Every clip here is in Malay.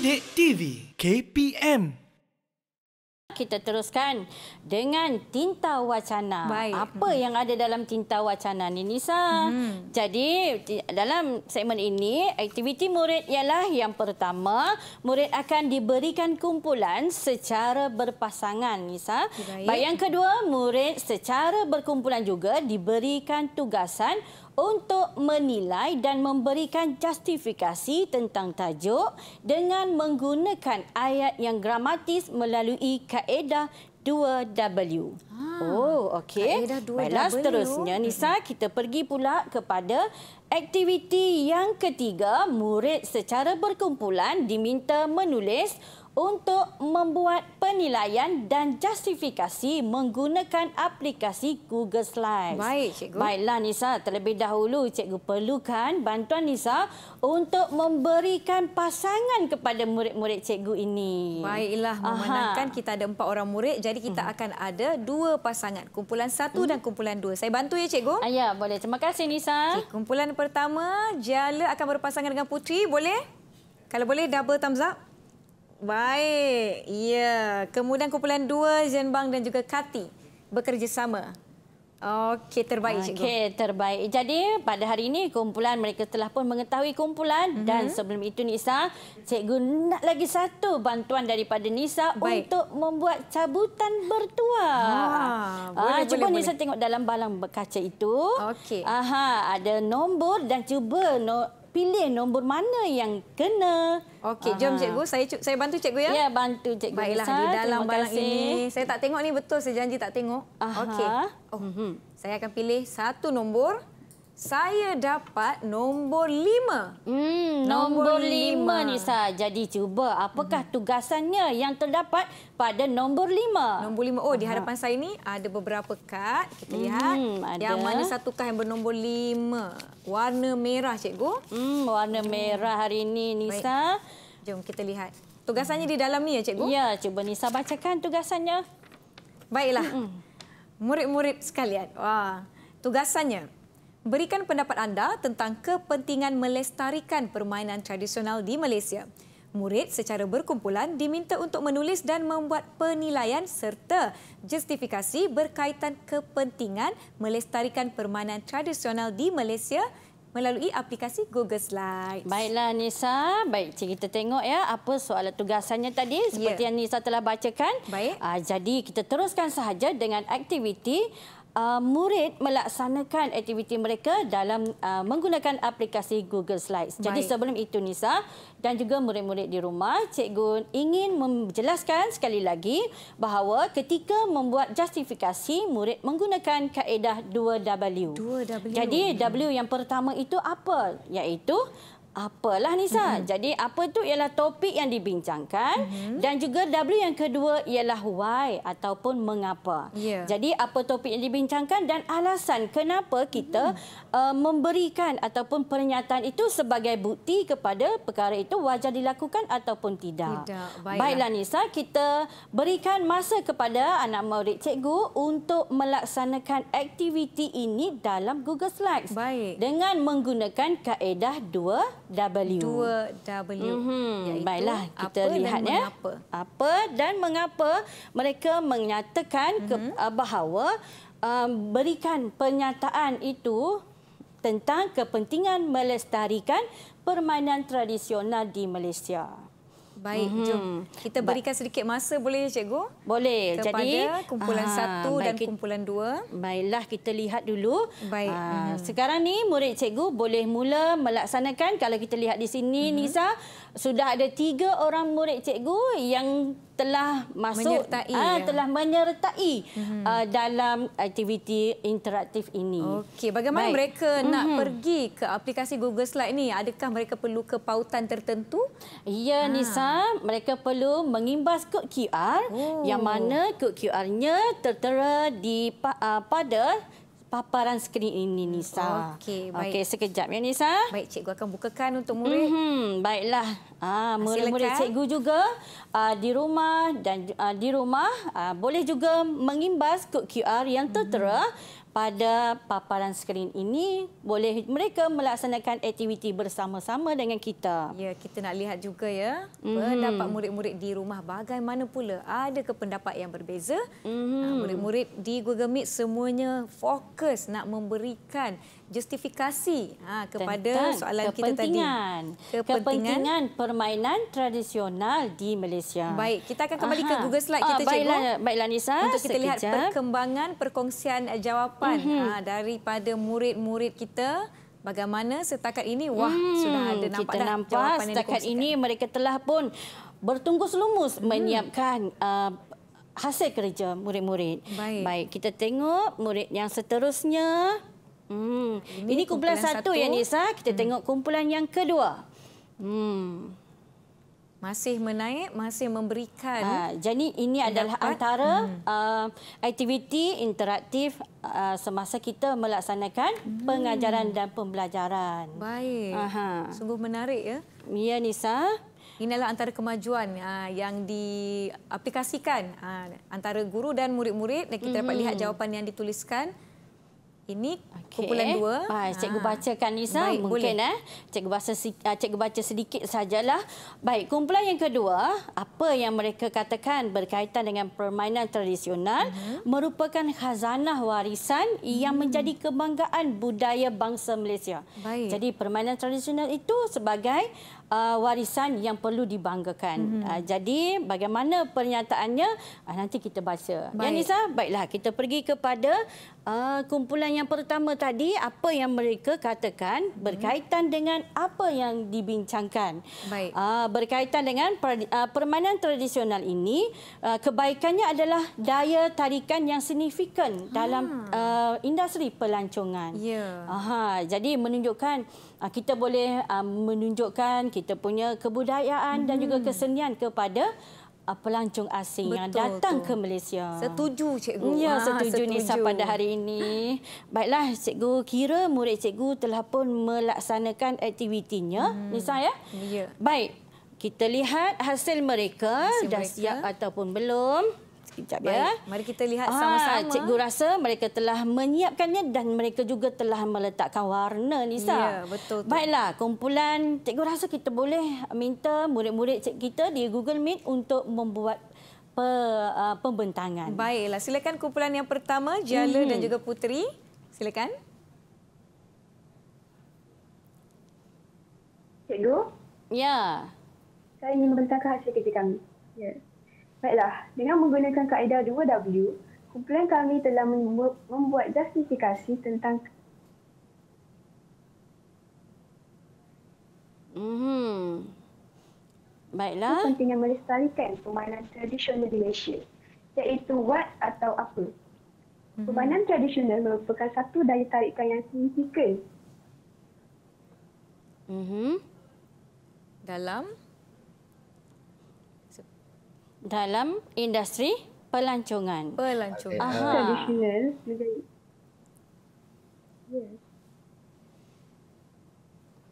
Sidik TV KPM kita teruskan dengan tinta wacana. Baik. Apa hmm. yang ada dalam tinta wacana ni Nisa? Hmm. Jadi dalam segmen ini aktiviti murid ialah yang pertama, murid akan diberikan kumpulan secara berpasangan Nisa. Baik. Baik yang kedua, murid secara berkumpulan juga diberikan tugasan untuk menilai dan memberikan justifikasi tentang tajuk dengan menggunakan ayat yang gramatis melalui kaedah 2W. Ha, ah, oh, okey. Baiklah, seterusnya Nisa, kita pergi pula kepada aktiviti yang ketiga. Murid secara berkumpulan diminta menulis untuk membuat penilaian dan justifikasi menggunakan aplikasi Google Slides. Baik, Cikgu. Baiklah, Nisa. Terlebih dahulu, Cikgu perlukan bantuan Nisa untuk memberikan pasangan kepada murid-murid Cikgu ini. Baiklah, memandangkan Aha. kita ada empat orang murid, jadi kita hmm. akan ada dua pasangan, kumpulan satu hmm. dan mhm. kumpulan dua. Saya bantu ya, Cikgu. Ah, ya, boleh. Terima kasih, Nisa. Cik, kumpulan pertama, Jala akan berpasangan dengan Putri. Boleh? Kalau boleh, double thumbs up. Baik. Ya, kemudian kumpulan dua Zenbang dan juga Kati bekerjasama. Okey, terbaik cikgu. Okey, terbaik. Jadi, pada hari ini kumpulan mereka telah pun mengetahui kumpulan mm -hmm. dan sebelum itu Nisa, cikgu nak lagi satu bantuan daripada Nisa baik. untuk membuat cabutan bertuah. Ah, ha, ah, boleh, cuba boleh, Nisa boleh. tengok dalam balang berkaca itu. Okey. Aha, ada nombor dan cuba no pilih nombor mana yang kena. Okey, jom cikgu. Saya saya bantu cikgu ya. Ya, bantu cikgu. Baiklah, Isa, di dalam barang kasih. ini. Saya tak tengok ni betul. Saya janji tak tengok. Okey. Oh, hmm. saya akan pilih satu nombor saya dapat nombor lima. Hmm, nombor lima ni sah. Jadi cuba, apakah mm-hmm. tugasannya yang terdapat pada nombor lima? Nombor lima. Oh, di hadapan saya ni ada beberapa kad. Kita lihat. Mm-hmm, ada. Yang mana satu kad yang bernombor lima? Warna merah, cikgu. Hmm, warna mm-hmm. merah hari ini, Nisa. Baik. Jom kita lihat. Tugasannya di dalam ni ya, cikgu? Ya, cuba Nisa bacakan tugasannya. Baiklah. Murid-murid sekalian. Wah, Tugasannya. Berikan pendapat anda tentang kepentingan melestarikan permainan tradisional di Malaysia. Murid secara berkumpulan diminta untuk menulis dan membuat penilaian serta justifikasi berkaitan kepentingan melestarikan permainan tradisional di Malaysia melalui aplikasi Google Slides. Baiklah Nisa, baik kita tengok ya apa soalan tugasannya tadi seperti ya. yang Nisa telah bacakan. Baik. Aa, ah, jadi kita teruskan sahaja dengan aktiviti uh, murid melaksanakan aktiviti mereka dalam uh, menggunakan aplikasi Google Slides. Baik. Jadi sebelum itu Nisa dan juga murid-murid di rumah, cikgu ingin menjelaskan sekali lagi bahawa ketika membuat justifikasi, murid menggunakan kaedah 2W. 2W. Jadi W yang pertama itu apa? Iaitu apalah Nisa. Mm -hmm. Jadi apa tu ialah topik yang dibincangkan mm -hmm. dan juga W yang kedua ialah why ataupun mengapa. Yeah. Jadi apa topik yang dibincangkan dan alasan kenapa kita mm -hmm. uh, memberikan ataupun pernyataan itu sebagai bukti kepada perkara itu wajar dilakukan ataupun tidak. tidak. Baiklah Nisa, kita berikan masa kepada anak murid cikgu untuk melaksanakan aktiviti ini dalam Google Slides. Baik. Dengan menggunakan kaedah 2 W. 2 W. Mm-hmm. Baiklah, kita apa lihat. ya. mengapa. Apa dan mengapa mereka menyatakan mm-hmm. ke, mhm. eh, bahawa um, berikan pernyataan itu tentang kepentingan melestarikan permainan tradisional di Malaysia. Baik, mm-hmm. jom. Kita berikan sedikit masa boleh cikgu? Boleh. Kepada Jadi kumpulan aa, ah, satu dan kita, kumpulan dua. Baiklah kita lihat dulu. Baik. Aa, ah, mm-hmm. Sekarang ni murid cikgu boleh mula melaksanakan kalau kita lihat di sini mm-hmm. Nisa sudah ada tiga orang murid cikgu yang telah masuk menyertai, aa, ah, ya? telah menyertai hmm. uh, dalam aktiviti interaktif ini. Okey, bagaimana Baik. mereka hmm. nak mhm. pergi ke aplikasi Google Slide ni? Adakah mereka perlu ke pautan tertentu? Ya, ha. Nisa, mereka perlu mengimbas kod QR oh. yang mana kod QR-nya tertera di uh, pada paparan skrin ini Nisa. Okey, baik. Okey, sekejap ya Nisa. Baik, cikgu akan bukakan untuk murid. Mm-hmm, baiklah. Ah, ah murid-murid cikgu juga uh, di rumah dan uh, di rumah uh, boleh juga mengimbas kod QR yang tertera mm-hmm pada paparan skrin ini boleh mereka melaksanakan aktiviti bersama-sama dengan kita. Ya, kita nak lihat juga ya mm-hmm. pendapat murid-murid di rumah bagaimana pula. Ada ke pendapat yang berbeza? Mm-hmm. Murid-murid di Google Meet semuanya fokus nak memberikan justifikasi ha, kepada Tentang soalan kita tadi. Kepentingan. kepentingan permainan tradisional di Malaysia. Baik, kita akan kembali Aha. ke Google Slide ah, kita, baiklah, Cikgu. Baiklah, Nisa. Untuk kita sekejap. lihat perkembangan perkongsian eh, jawapan mm-hmm. ha, daripada murid-murid kita. Bagaimana setakat ini? Wah, hmm, sudah ada nampak kita dah nampak setakat Setakat ini mereka telah pun bertungkus lumus hmm. menyiapkan... Uh, hasil kerja murid-murid. Baik. Baik, kita tengok murid yang seterusnya. Hmm. Ini, Ini kumpulan, kumpulan satu, satu ya Nisa. Ha? Kita hmm. tengok kumpulan yang kedua. Hmm. Masih menaik, masih memberikan. Ha, jadi ini adalah antara hmm. uh, aktiviti interaktif uh, semasa kita melaksanakan hmm. pengajaran dan pembelajaran. Baik. Aha. Sungguh menarik ya. Ya Nisa. Ha? Ini adalah antara kemajuan uh, yang diaplikasikan uh, antara guru dan murid-murid. Kita hmm. dapat lihat jawapan yang dituliskan. Ini okay. kumpulan dua. Baik, cikgu ah. bacakan Nisa Baik, mungkin boleh. eh. Cikgu baca ah, cikgu baca sedikit sajalah. Baik, kumpulan yang kedua, apa yang mereka katakan berkaitan dengan permainan tradisional uh mhm. -huh. merupakan khazanah warisan hmm. yang menjadi kebanggaan budaya bangsa Malaysia. Baik. Jadi permainan tradisional itu sebagai uh, warisan yang perlu dibanggakan. Mm -hmm. uh, jadi bagaimana pernyataannya uh, nanti kita baca. Ya, Baik. Yanisa, baiklah kita pergi kepada uh, kumpulan yang pertama tadi apa yang mereka katakan mm -hmm. berkaitan dengan apa yang dibincangkan. Baik. Uh, berkaitan dengan per, uh, permainan tradisional ini uh, kebaikannya adalah daya tarikan yang signifikan ha. dalam uh, industri pelancongan. Ya. Yeah. Aha, jadi menunjukkan uh, kita boleh uh, menunjukkan kita punya kebudayaan hmm. dan juga hmm. kesenian kepada uh, pelancong asing Betul, yang datang tu. ke Malaysia. Setuju cikgu. Ya, ah, setuju, setuju. Nisa pada hari ini. Baiklah cikgu, kira murid cikgu telah pun melaksanakan aktivitinya. Hmm. Nisa ya? Ya. Baik. Kita lihat hasil mereka hasil dah mereka. siap ataupun belum sekejap ya. mari kita lihat ah, sama-sama. Ah, cikgu rasa mereka telah menyiapkannya dan mereka juga telah meletakkan warna Nisa. Ya, betul. Baiklah, kumpulan cikgu rasa kita boleh minta murid-murid kita di Google Meet untuk membuat pe, uh, pembentangan. Baiklah, silakan kumpulan yang pertama, Jala hmm. dan mhm. juga Putri. Silakan. Cikgu? Ya. Saya ingin membentangkan hasil kerja kami. Ya. Baiklah, dengan menggunakan kaedah 2W, kumpulan kami telah membuat justifikasi tentang Hmm. Baiklah. Pentingnya melestarikan permainan tradisional di Malaysia, iaitu what atau apa. Hmm. Permainan tradisional merupakan satu daya tarikan yang signifikan. Hmm. Dalam dalam industri pelancongan. Pelancongan. Aha. Traditional.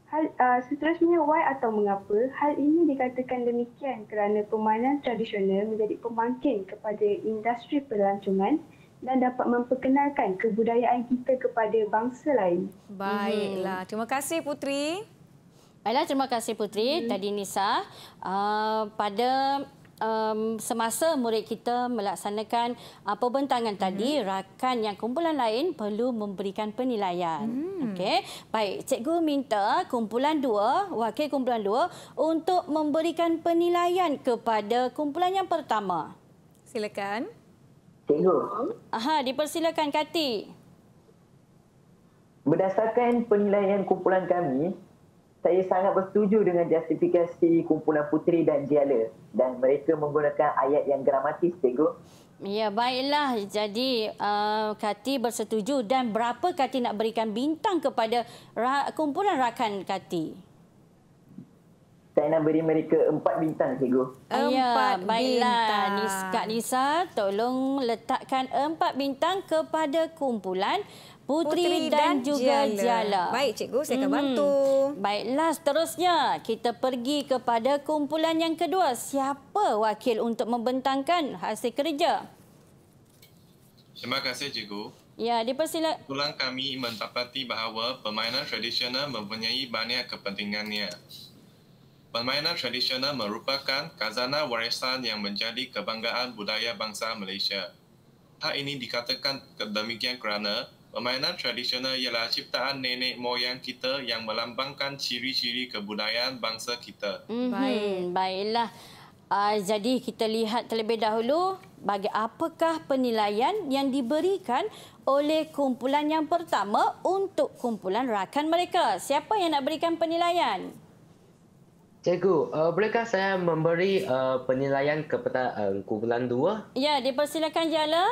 Hal, uh, seterusnya, why atau mengapa hal ini dikatakan demikian kerana permainan tradisional menjadi pemangkin kepada industri pelancongan dan dapat memperkenalkan kebudayaan kita kepada bangsa lain. Baiklah. Terima kasih, Putri. Baiklah, terima kasih, Putri. Hmm. Tadi, Nisa, uh, pada um, semasa murid kita melaksanakan uh, perbentangan hmm. tadi, rakan yang kumpulan lain perlu memberikan penilaian. Hmm. Okey. Baik, cikgu minta kumpulan dua, wakil kumpulan dua untuk memberikan penilaian kepada kumpulan yang pertama. Silakan. Cikgu. Aha, dipersilakan Kati. Berdasarkan penilaian kumpulan kami, saya sangat bersetuju dengan justifikasi kumpulan putri dan jiala dan mereka menggunakan ayat yang gramatis cikgu. Ya, baiklah. Jadi, uh, Kati bersetuju dan berapa Kati nak berikan bintang kepada ra kumpulan rakan Kati? Saya nak beri mereka empat bintang, cikgu. Ya, empat ya, baiklah. bintang. Baiklah, Kak Nisa, tolong letakkan empat bintang kepada kumpulan Putri, dan, dan juga Jala. Jala. Baik cikgu, saya akan hmm. bantu. Hmm. Baiklah, seterusnya kita pergi kepada kumpulan yang kedua. Siapa wakil untuk membentangkan hasil kerja? Terima kasih cikgu. Ya, dipersilakan. Kumpulan kami mendapati bahawa permainan tradisional mempunyai banyak kepentingannya. Permainan tradisional merupakan kazana warisan yang menjadi kebanggaan budaya bangsa Malaysia. Hal ini dikatakan demikian kerana Permainan tradisional ialah ciptaan nenek moyang kita yang melambangkan ciri-ciri kebudayaan bangsa kita. Mm-hmm. Baiklah. Uh, jadi kita lihat terlebih dahulu bagi apakah penilaian yang diberikan oleh kumpulan yang pertama untuk kumpulan rakan mereka. Siapa yang nak berikan penilaian? Cikgu, uh, bolehkah saya memberi uh, penilaian kepada uh, kumpulan dua? Ya, dipersilakan Jala.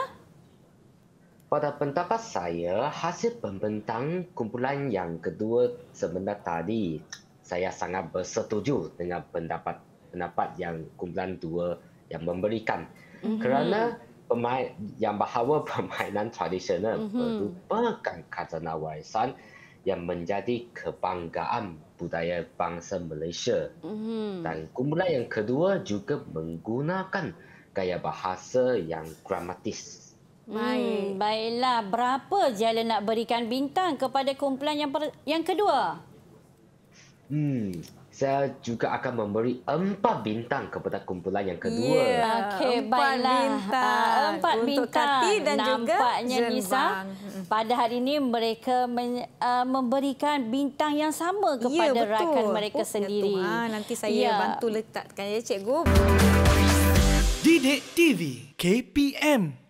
Pada pendapat saya, hasil pembentang kumpulan yang kedua sebentar tadi, saya sangat bersetuju dengan pendapat pendapat yang kumpulan dua yang memberikan. Mm-hmm. Kerana pemain yang bahawa permainan tradisional mm-hmm. merupakan kazana warisan yang menjadi kebanggaan budaya bangsa Malaysia. Mm-hmm. Dan kumpulan yang kedua juga menggunakan gaya bahasa yang gramatis Hmm, Baik. Hmm, baiklah, berapa Jala nak berikan bintang kepada kumpulan yang, yang kedua? Hmm, saya juga akan memberi empat bintang kepada kumpulan yang kedua. Ya, ya okay, empat baiklah. bintang. Uh, empat untuk bintang. Kati dan Nampaknya juga Nisa, hmm. pada hari ini mereka men, uh, memberikan bintang yang sama ya, kepada yeah, rakan mereka oh, sendiri. Ya, ha, nanti saya yeah. bantu letakkan ya, Cikgu. Didik TV KPM.